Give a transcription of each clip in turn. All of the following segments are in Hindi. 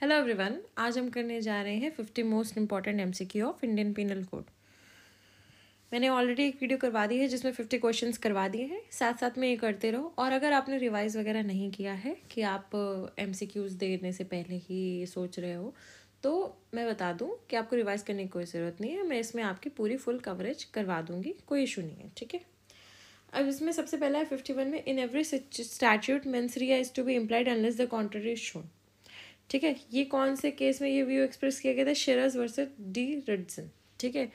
हेलो एवरीवन आज हम करने जा रहे हैं fifty most important MCQ of Indian penal code मैंने ऑलरेडी एक वीडियो करवा दी है जिसमें फिफ्टी क्वेश्चंस करवा दिए हैं साथ साथ में ये करते रहो और अगर आपने रिवाइज वगैरह नहीं किया है कि आप एमसीक्यूज uh, देने से पहले ही सोच रहे हो तो मैं बता दूँ कि आपको रिवाइज करने की कोई ज़रूरत नहीं है मैं इसमें आपकी पूरी फुल कवरेज करवा दूंगी कोई इशू नहीं है ठीक है अब इसमें सबसे पहला है फिफ्टी वन में in every statute mens rea is to be implied unless the contrary is shown ठीक है ये कौन से केस में ये व्यू एक्सप्रेस किया गया था शेराज वर्सेस डी रेडसन ठीक है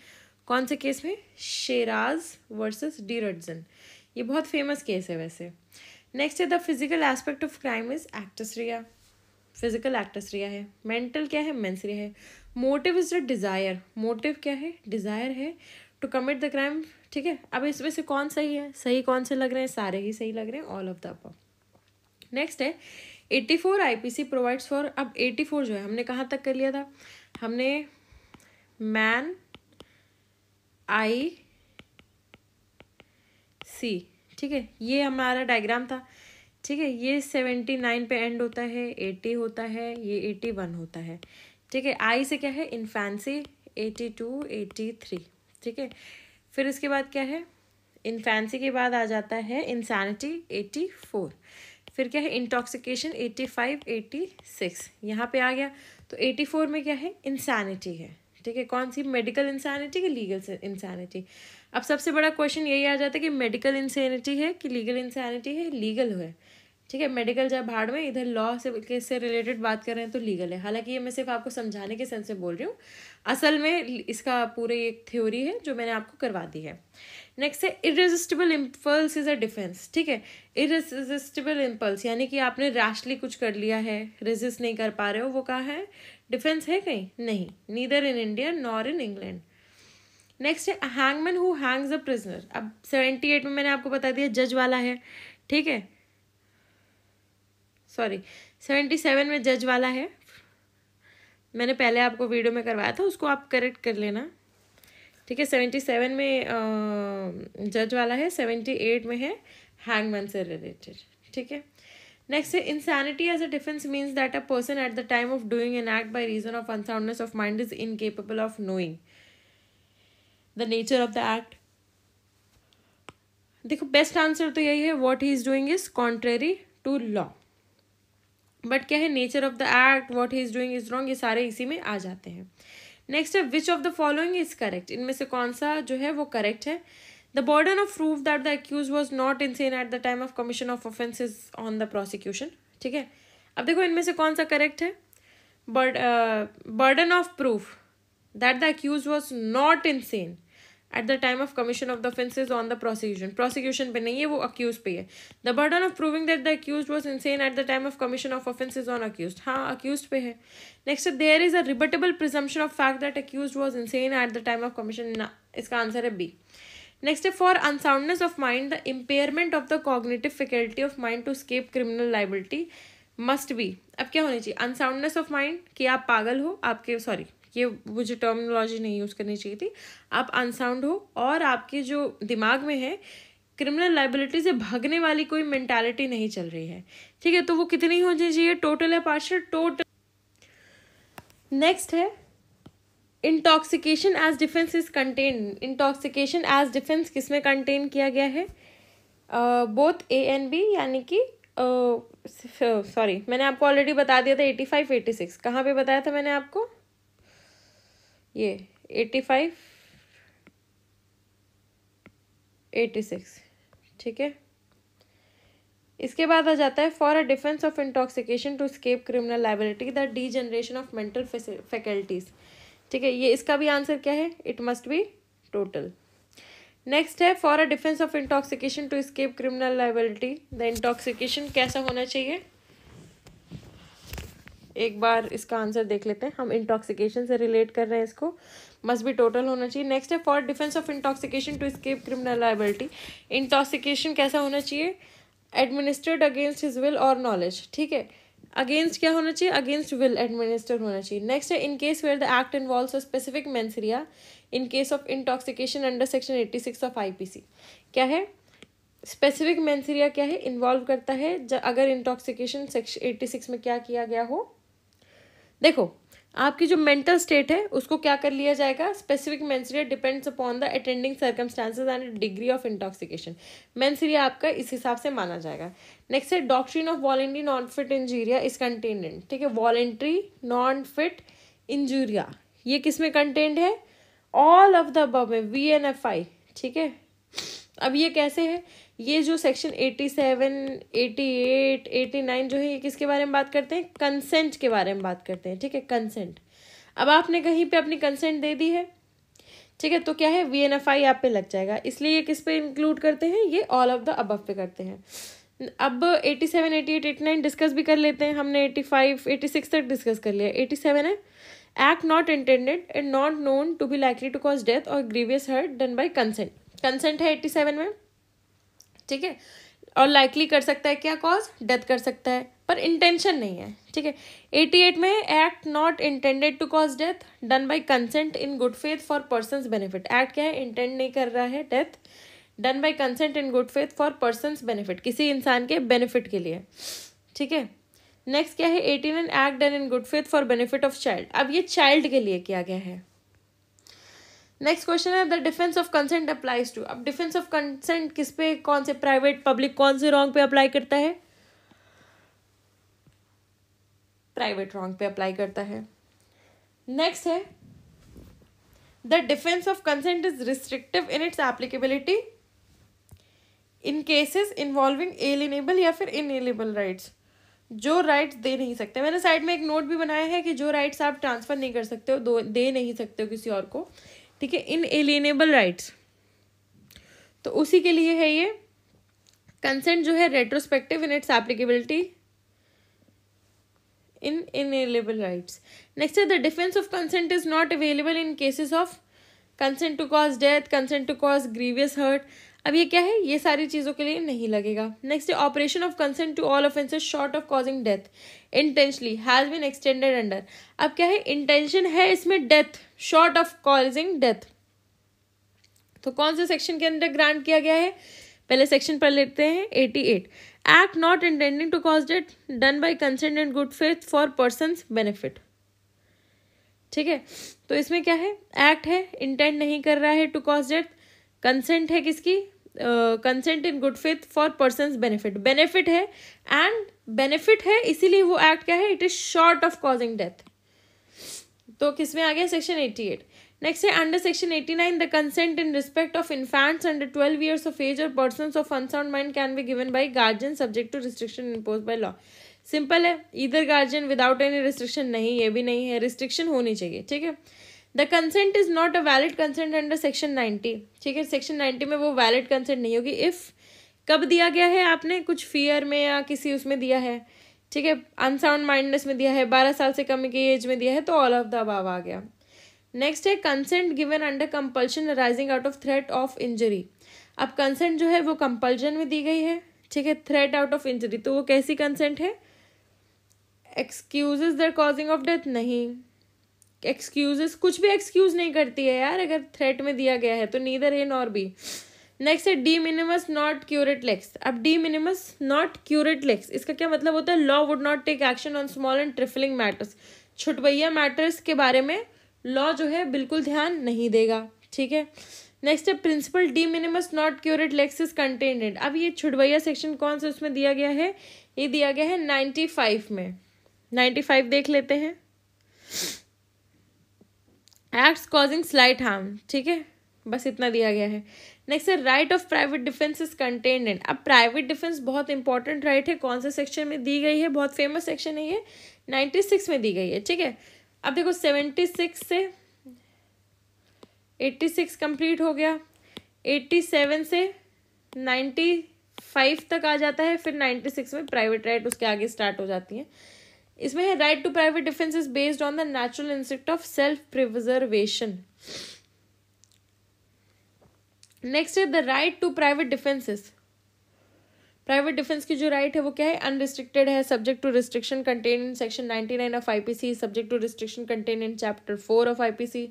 कौन से केस में शेराज वर्सेस डी रेडसन ये बहुत फेमस केस है वैसे नेक्स्ट है the physical aspect of crime is actus reus physical actus reus है मेंटल क्या है मेंस रिया है motive is the desire motive क्या है डिज़ायर है टू कमिट द क्राइम ठीक है अब इसमें से कौन सही है सही कौन से लग रहे हैं सारे ही सही लग रहे हैं all of the above next है eighty P C provides for अब फोर जो है हमने कहाँ तक कर लिया था हमने मैन आई सी ठीक है ये हमारा डायग्राम था ठीक है ये सेवेंटी नाइन पे एंड होता है एटी होता है ये एटी वन होता है ठीक है आई से क्या है fancy eighty two eighty three ठीक है फिर इसके बाद क्या है फैंसी के बाद आ जाता है इंसैनिटी एटी फोर फिर क्या है intoxication eighty five eighty six यहाँ पे आ गया तो एटी फोर में क्या है इंसानिटी है ठीक है कौन सी मेडिकल इंसानिटी कि लीगल इंसानिटी अब सबसे बड़ा क्वेश्चन यही आ जाता है कि मेडिकल इंसानिटी है कि लीगल इंसानिटी है लीगल है ठीक है मेडिकल जब भाड़ में इधर लॉ से से रिलेटेड बात कर रहे हैं तो लीगल है हालांकि ये मैं सिर्फ आपको समझाने के सेंस से बोल रही हूँ असल में इसका पूरे एक थ्योरी है जो मैंने आपको करवा दी है नेक्स्ट है irresistible impulse is a defence ठीक है इरेजिस्टिबल इम्पल्स यानी कि आपने रैशली कुछ कर लिया है रेजिस्ट नहीं कर पा रहे हो वो कहाँ है डिफेंस है कहीं नहीं neither in India nor in England next है hangman who hangs a prisoner अब सेवेंटी एट में मैंने आपको बता दिया जज वाला है ठीक है सॉरी सेवेंटी सेवन में जज वाला है मैंने पहले आपको वीडियो में करवाया था उसको आप करेक्ट कर लेना ठीक है सेवेंटी सेवन में जज वाला है सेवेंटी एट में है हैंग मैन से रिलेटेड ठीक है नेक्स्ट है insanity as a defence means that a person at the time of doing an act by reason of unsoundness of mind is incapable of knowing the nature of the act देखो बेस्ट आंसर तो यही है what he is doing is contrary to law but क्या है nature of the act what he is doing is wrong ये सारे इसी में आ जाते हैं नेक्स्ट है विच of the following is correct इनमें से कौन सा जो है वो करेक्ट है the burden of proof that the accused was not insane at the time of commission of is on the prosecution ठीक है अब देखो इनमें से कौन सा करेक्ट है burden of proof that the accused was not insane at the time of commission of the offences on the prosecution prosecution पे नहीं है वो अक्यूज पे है the burden of proving that the accused was insane at the time of commission of offences on accused हाँ अक्यूज पे है next there is a rebuttable presumption of fact that accused was insane at the time of commission इसका आंसर है बी नेक्स्ट है for unsoundness of mind the impairment of the cognitive faculty of mind to escape criminal liability must be अब क्या होनी चाहिए अनसाउंडनेस ऑफ माइंड कि आप पागल हो आपके सॉरी ये मुझे टर्मिनोलॉजी नहीं यूज़ करनी चाहिए थी आप अनसाउंड हो और आपके जो दिमाग में है क्रिमिनल लाइबिलिटी से भागने वाली कोई मैंटेलिटी नहीं चल रही है ठीक है तो वो कितनी होनी चाहिए टोटल है पार्शल टोटल नेक्स्ट है intoxication as defence is contained intoxication as defence किस में कंटेन किया गया है बोथ ए एंड बी यानी कि सॉरी मैंने आपको ऑलरेडी बता दिया था एटी फाइव एटी सिक्स कहाँ पर बताया था मैंने आपको ये एटी फाइव एटी सिक्स ठीक है इसके बाद आ जाता है for a defence of intoxication to escape criminal liability the degeneration of mental faculties ठीक है ये इसका भी आंसर क्या है it must be total next है for a defence of intoxication to escape criminal liability the intoxication कैसा होना चाहिए एक बार इसका आंसर देख लेते हैं हम इंटॉक्सिकेशन से रिलेट कर रहे हैं इसको मस्ट भी टोटल होना चाहिए नेक्स्ट है for defence of intoxication to escape criminal liability intoxication कैसा होना चाहिए एडमिनिस्ट्रेड अगेंस्ट हिज विल और नॉलेज ठीक है अगेंस्ट क्या होना चाहिए अगेंस्ट विल एडमिनिस्टर होना चाहिए नेक्स्ट है in case where the act involve specific mens rea in case of intoxication under section eighty six of I P C क्या है स्पेसिफिक मेन्सरिया क्या है इन्वॉल्व करता है अगर इंटॉक्सिकेशन सेक्शन एट्टी सिक्स में क्या किया गया हो देखो आपकी जो मेंटल स्टेट है उसको क्या कर लिया जाएगा specific mens rea depends upon the attending circumstances and degree of intoxication mens rea आपका इस हिसाब से माना जाएगा नेक्स्ट है doctrine of voluntary non fit injuria is contained ठीक है वॉलेंट्री नॉन फिट इंजूरिया ये किस में कंटेंट है ऑल ऑफ द अब में वी एन एफ आई ठीक है अब ये कैसे है ये जो section eighty seven eighty eight eighty nine जो है ये किसके बारे में बात करते हैं कंसेंट के बारे में बात करते हैं ठीक है कंसेंट अब आपने कहीं पे अपनी कंसेंट दे दी है ठीक है तो क्या है वी एन एफ आई आप पे लग जाएगा इसलिए ये किस पे इंक्लूड करते हैं ये ऑल ऑफ द अबव पे करते हैं अब eighty seven eighty eight eighty nine discuss भी कर लेते हैं हमने एटी फाइव एटी सिक्स तक डिस्कस कर लिया एटी सेवन है act not intended and not known to be likely to cause death और grievous hurt done by consent consent है एट्टी सेवन में ठीक है और लाइकली कर सकता है क्या कॉज डेथ कर सकता है पर इंटेंशन नहीं है ठीक है एटी एट में act not intended to cause death done by consent in good faith for person benefit act क्या है इंटेंड नहीं कर रहा है death done by consent in good faith for person benefit किसी इंसान के बेनिफिट के लिए ठीक है नेक्स्ट क्या है eighteen an act done in good faith for benefit of child अब ये चाइल्ड के लिए किया गया है नेक्स्ट क्वेश्चन है the defence of consent applies to अब डिफेंस ऑफ कंसेंट किस पे कौन से प्राइवेट पब्लिक कौन से रॉन्ग पे अप्लाई करता है प्राइवेट रॉन्ग पे अप्लाई करता है नेक्स्ट है the defence of consent is restrictive in its applicability in cases involving alienable या फिर इनएलेबल राइट्स जो राइट्स दे नहीं सकते मैंने साइड में एक नोट भी बनाया है कि जो राइट्स आप ट्रांसफ़र नहीं कर सकते हो दो दे नहीं सकते हो किसी और को ठीक है इन एलिनेबल राइट्स तो उसी के लिए है ये कंसेंट जो है retrospective in its applicability in inalienable rights next है the defence of consent is not available in cases of consent to cause death consent to cause grievous hurt अब ये क्या है ये सारी चीज़ों के लिए नहीं लगेगा next operation of consent to all offences short of causing death intentionally has been extended under अब क्या है इंटेंशन है इसमें death short of causing death तो कौन से सेक्शन के अंदर ग्रांट किया गया है पहले सेक्शन पर लेते हैं eighty eight act not intending to cause death done by consent and good faith for person benefit ठीक है तो इसमें क्या है एक्ट है इंटेंड नहीं कर रहा है टू कॉज डेथ कंसेंट है किसकी consent in good faith for person benefit benefit है एंड बेनिफिट है इसीलिए वो एक्ट क्या है it is short of causing death तो किसमें आ गया सेक्शन एट्टी एट नेक्स्ट है under section eighty nine the consent in respect of infants under twelve years of age और person of unsound mind can be given by guardian subject to restriction impose by law simple है इधर गार्जियन विदाउट एनी रिस्ट्रिक्शन नहीं ये भी नहीं है रिस्ट्रिक्शन होनी चाहिए ठीक है the consent is not a valid consent under section ninety ठीक है सेक्शन नाइन्टी में वो वैलिड कंसेंट नहीं होगी इफ़ कब दिया गया है आपने कुछ फियर में या किसी उसमें दिया है ठीक है अनसाउंड माइंडनेस में दिया है बारह साल से कम की एज में दिया है तो ऑल ऑफ द अबाव आ गया नेक्स्ट है consent given under compulsion rising out of threat of injury अब कंसेंट जो है वो कंपल्शन में दी गई है ठीक है थ्रेट आउट ऑफ इंजरी तो वो कैसी कंसेंट है excuse the causing of death नहीं एक्सक्यूजेस कुछ भी एक्सक्यूज नहीं करती है यार अगर थ्रेट में दिया गया है तो neither a nor b next है de minimis non curat lex अब de minimis non curat lex इसका क्या मतलब होता है law would not take action on small and trifling matters छुटवैया मैटर्स के बारे में लॉ जो है बिल्कुल ध्यान नहीं देगा ठीक है नेक्स्ट है principle de minimis non curat lex is contended अब ये छुटवैया सेक्शन कौन सा उसमें दिया गया है ये दिया गया है नाइन्टी फाइव में नाइन्टी फाइव देख लेते हैं एक्ट्स कॉजिंग स्लाइट हार्म ठीक है बस इतना दिया गया है नेक्स्ट है right of private defence is contained and अब प्राइवेट डिफेंस बहुत इंपॉर्टेंट राइट है कौन से सेक्शन में दी गई है बहुत फेमस सेक्शन है ये नाइन्टी सिक्स में दी गई है ठीक है अब देखो सेवेंटी सिक्स से एट्टी सिक्स कंप्लीट हो गया एट्टी सेवन से नाइन्टी फाइव तक आ जाता है फिर नाइन्टी सिक्स में प्राइवेट राइट उसके आगे स्टार्ट हो जाती हैं इसमें है right to private defence is based on the natural instinct of self preservation next है the right to private defences private defence की जो राइट है वो क्या है अनरिस्ट्रिक्टेड है subject to restriction contained in section ninety nine of I P C subject to restriction contained in chapter four of I P C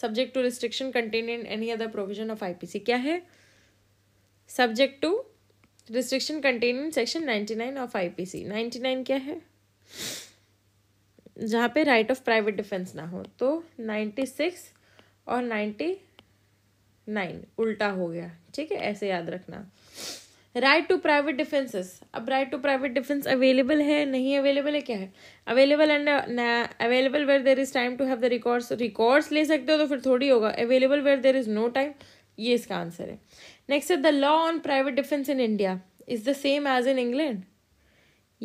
subject to restriction contained in any other provision of C क्या है subject to restriction contained in section ninety nine of I P C ninety nine क्या है जहाँ पे राइट ऑफ प्राइवेट डिफेंस ना हो तो नाइन्टी सिक्स और नाइन्टी नाइन उल्टा हो गया ठीक है ऐसे याद रखना राइट टू प्राइवेट डिफेंसेस अब right to private defence available है नहीं अवेलेबल है क्या है available and available where there is time to have the records records ले सकते हो तो फिर थोड़ी होगा available where there is no time ये इसका आंसर है नेक्स्ट है the law on private defence in India is the same as in England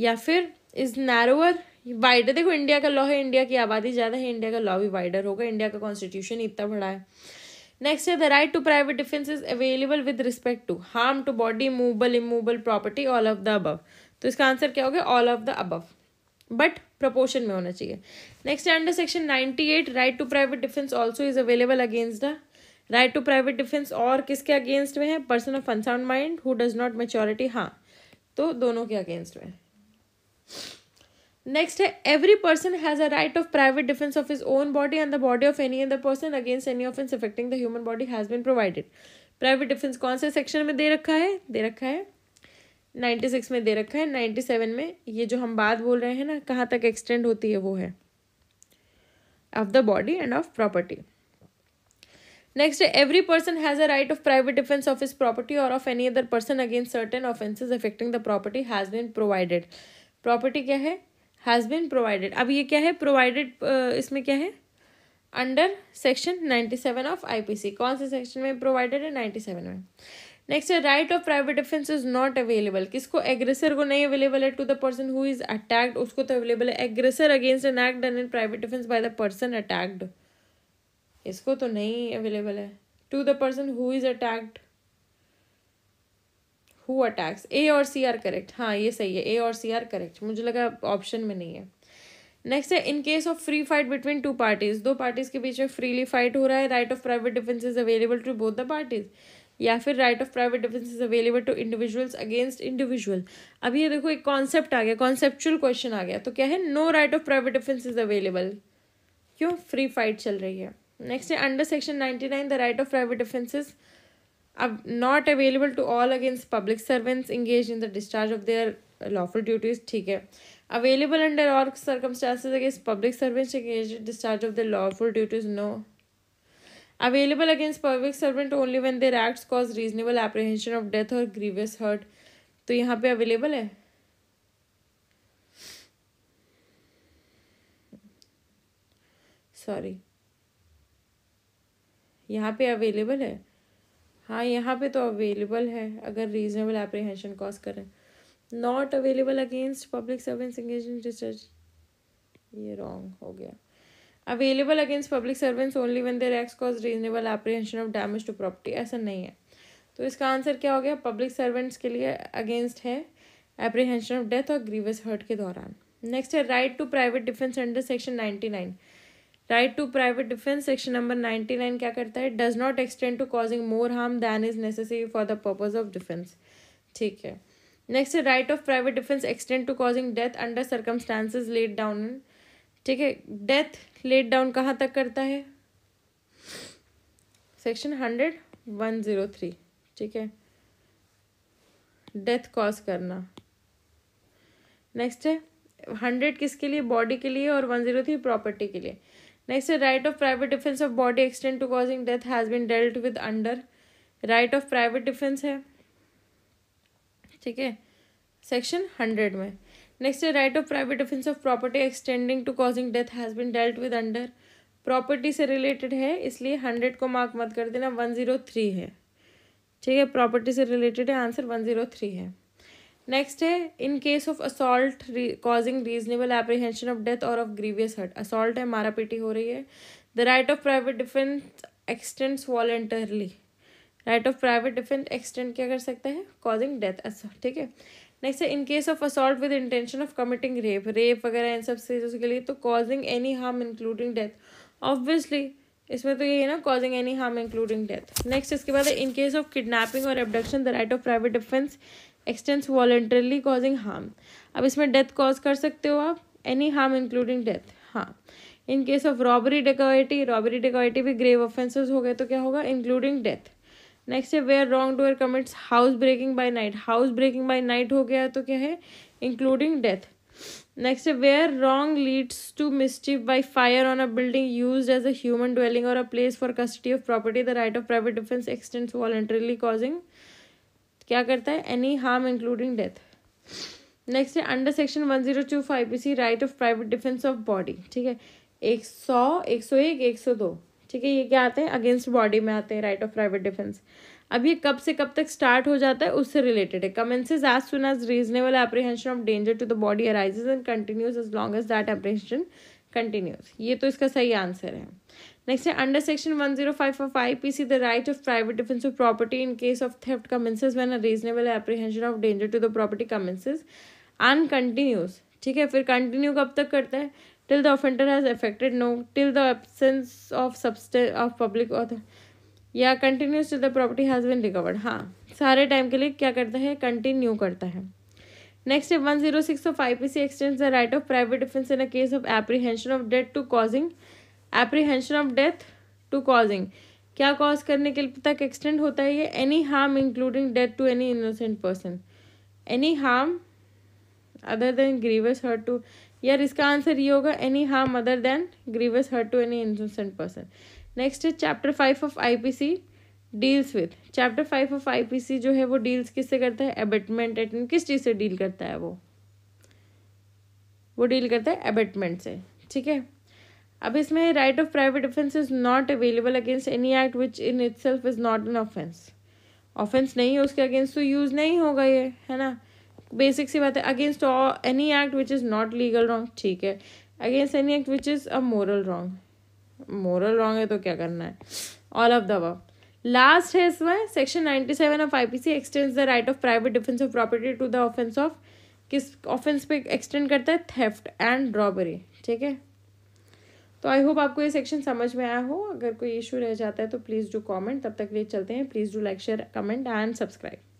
या फिर इज नैरोअर वाइडर देखो इंडिया का लॉ है इंडिया की आबादी ज़्यादा है इंडिया का लॉ भी वाइडर होगा इंडिया का कॉन्स्टिट्यूशन इतना बड़ा है नेक्स्ट है the right to private defence is available with respect to harm to body movable immovable property all of the above तो इसका आंसर क्या हो गया all of the above but proportion में होना चाहिए नेक्स्ट है under section ninety eight right to private defence also is available against the right to private defence और किसके अगेंस्ट में है person of unsound mind who does not maturity हाँ तो दोनों के अगेंस्ट में नेक्स्ट है every person has a right of private defence of his own body and the body of any other person against any offence affecting the human body has been provided private defence कौन से सेक्शन में दे रखा है दे रखा है नाइन्टी सिक्स में दे रखा है नाइन्टी सेवन में ये जो हम बात बोल रहे हैं ना कहाँ तक एक्सटेंड होती है वो है of the body and of property next every person has a right of private defence of his property और of any other person against certain offences affecting the property has been provided property क्या है हैज़ बिन प्रोवाइडेड अब ये क्या है प्रोवाइडेड इसमें क्या है under section ninety seven of IPC कौन से सेक्शन में प्रोवाइडेड है नाइन्टी सेवन में नेक्स्ट है right of private defence is not available किसको एग्रेसर को नहीं अवेलेबल है to the person who is attacked उसको तो अवेलेबल है aggressor against an act done in private defence by the person attacked इसको तो नहीं अवेलेबल है to the person who is attacked who attacks ए और सी आर करेक्ट हाँ ये सही है ए और सी आर करेक्ट मुझे लगा ऑप्शन में नहीं है नेक्स्ट है in case of free fight between two parties दो पार्टीज के बीच में फ्रीली फाइट हो रहा है right of private defence is available to both the parties या फिर right of private defence is available to individuals against individual अब ये देखो एक कॉन्सेप्ट आ गया कॉन्सेप्चुअल क्वेश्चन आ गया तो क्या है no right of private defence is available क्यों फ्री फाइट चल रही है नेक्स्ट है under section ninety nine the right of private defence is not available to all against public servants engaged in the discharge of their lawful duties ठीक है available under all circumstances against public servants engaged in discharge of their lawful duties no available against public servant only when their acts cause reasonable apprehension of death or grievous hurt तो यहाँ पे available है सॉरी यहाँ पे अवेलेबल है हाँ यहाँ पे तो अवेलेबल है अगर रीजनेबल एप्रीहेंशन कॉज करें not available against public servants engage in research ये रॉन्ग हो गया available against public servant only when there exists cause reasonable apprehension of damage to property ऐसा नहीं है तो इसका आंसर क्या हो गया पब्लिक सर्वेंट्स के लिए अगेंस्ट है एप्रीहेंशन ऑफ डेथ और ग्रीवियस हर्ट के दौरान नेक्स्ट है right to private defence under section ninety nine right to private defence section number ninety nine क्या करता है does not extend to causing more harm than is necessary for the purpose of defence ठीक है next right of private defence extend to causing death under circumstances laid down ठीक है डेथ लेट डाउन कहाँ तक करता है section hundred one zero three ठीक है डेथ कॉज करना नेक्स्ट है हंड्रेड किसके लिए बॉडी के लिए और वन जीरो थ्री प्रॉपर्टी के लिए next right of private defence of body extend to causing death has been dealt with under right of private defence है ठीक है सेक्शन हंड्रेड में नेक्स्ट है right of private defence of property extending to causing death has been dealt with under property से रिलेटेड है इसलिए हंड्रेड को मार्क मत कर देना वन जीरो थ्री है ठीक है प्रॉपर्टी से रिलेटेड है आंसर वन जीरो थ्री है नेक्स्ट है in case of assault causing reasonable apprehension of death और ऑफ ग्रीवियस हर्ट असॉल्ट है मारापीटी हो रही है the right of private defence extends voluntarily right of private defence extend क्या कर सकता है कॉजिंग डेथ ठीक है नेक्स्ट है in case of assault with intention of committing rape rape वगैरह इन सब चीज़ों के लिए तो causing any harm including death obviously इसमें तो ये है ना causing any harm including death next इसके बाद इन केस ऑफ किडनैपिंग और abduction the right of private defence extends voluntarily causing harm अब इसमें डेथ कॉज कर सकते हो आप एनी हार्म इंक्लूडिंग डेथ हाँ in case of robbery dacoity robbery dacoity भी ग्रेव ऑफेंसेस हो गए तो क्या होगा इंक्लूडिंग डेथ नेक्स्ट है where wrong doer commits house breaking by night house breaking by night हो गया तो क्या है इंक्लूडिंग डेथ नेक्स्ट है where wrong leads to mischief by fire on a building use as a human dwelling और a place for custody of property the right of private defence extends voluntarily causing क्या करता है any harm including death next है under section one zero two five B C right of private defence of body ठीक है एक सौ एक सौ एक एक सौ दो ठीक है ये क्या आते हैं अगेंस्ट बॉडी में आते हैं राइट ऑफ प्राइवेट डिफेंस अब ये कब से कब तक स्टार्ट हो जाता है उससे रिलेटेड है commences as soon as reasonable apprehension of danger to the body arises and continues as long as that apprehension continues ये तो इसका सही आंसर है नेक्स्ट है under section one zero five four five P C the right of private defence of property in case of theft commences when a reasonable apprehension of danger to the property commences and continues ठीक है फिर कंटिन्यू कब तक करता है till the offender has effected no till the absence of सब्सटे ऑफ पब्लिक ऑथर या continues till the property has been recovered हाँ सारे टाइम के लिए क्या करता है कंटिन्यू करता है next one zero six of I P C extend the right of private defence in a case of apprehension of death to causing apprehension of death to causing क्या कॉज करने के तक एक्सटेंड होता है ये any harm including death to any innocent person any harm other than grievous hurt to यार इसका आंसर ये होगा any harm other than grievous hurt to any innocent person next है chapter five of C deals with chapter five of IPC जो है वो डील्स किससे करता है एबेटमेंट एटेंड किस चीज़ से डील करता है वो वो डील करता है एबेटमेंट से ठीक है अब इसमें right of private offence is not available against any act which in itself is not an offence offence नहीं है उसके अगेंस्ट तो यूज़ नहीं होगा ये है ना बेसिक सी बात है against any act which is not legal wrong ठीक है against any act which is a moral wrong moral wrong है तो क्या करना है ऑल ऑफ द वक्त लास्ट है इसमें section ninety seven of I P C extend the right of private defence of property to the offence of किस ऑफेंस पे एक्सटेंड करता है थेफ्ट एंड रॉबरी ठीक है तो आई होप आपको ये सेक्शन समझ में आया हो अगर कोई इशू रह जाता है तो प्लीज़ डू कॉमेंट तब तक लिए चलते हैं please do like share comment and subscribe